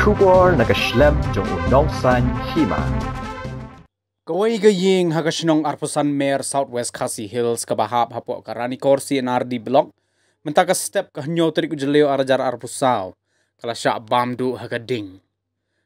kubar nagashlem jong san hima. Kawai gaying hagashinong arpusan mayor Southwest Khasi Hills kabahap hapo karani korsi NRD block mentaka step kahnyo trik ujeleo arajar arpusau kala sya bamdu hagading.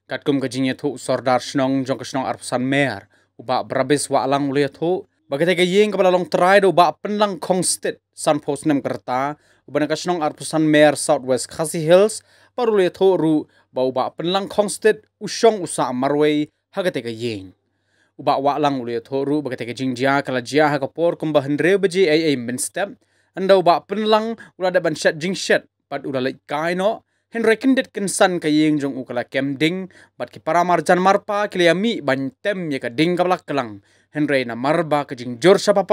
Katkum kajingnya tu sordar shinong jong kashnong arpusan mayor uba brabis waalang ulia tu bagai gaying long terai do uba penlang kongstit san post nem kerta uba nakashnong arpusan mayor Southwest Khasi Hills baru tu ru bauba penlang konstit usong usa marwei hagate ka yeng uba wa lang ulia thoru bagate ka jingjia kala jia ha ka por kumba hendre ai ai min anda uba penlang ula da ban shat jing pat ula lai kai no hen kensan ka yeng jong ukala kem ding bat ki para marjan marpa kilia mi ban tem ka ding kablak kelang hen na marba ka jing jor sapa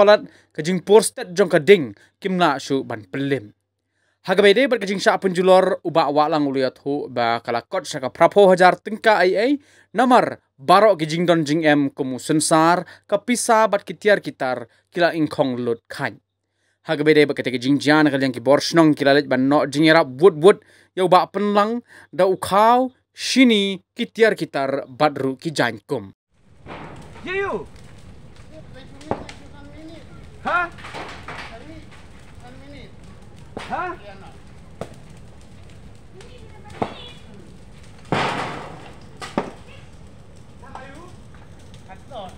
ka jing por jong ka ding kimna shu ban pelim Hagabede berkejing sya penjulor uba awak lang uliat hu ba kala kot ka prapo hajar tingka ai ai namar baro kejing don jing em kumu sensar kapisa bat kitiar kitar kila ingkong lut kain. Hagabede berkete kejing jian yang ki borsnong kila let ban no jingera wood wood ya uba penlang da ukau shini kitiar kitar badru ki jankum. Yeyu. Ha? motor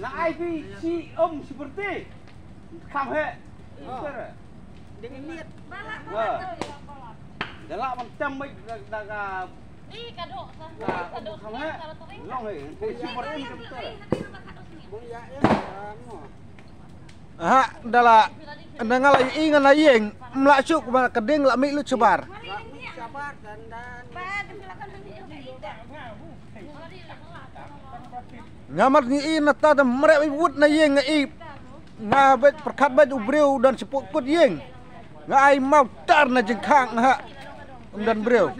Lại vì chị ông chị bật đi Khám hệ Dengan niat Dah lah Kau super ni betul Nang lagi, ingan la yeng mla chuk ba kedeng la mi lu cebar. dan Ngamat ni i na ta da mre wut na iya, nga perkat dan sepuk kut yeng. Iya. Nga ai mau tar na khang, ha dan breu.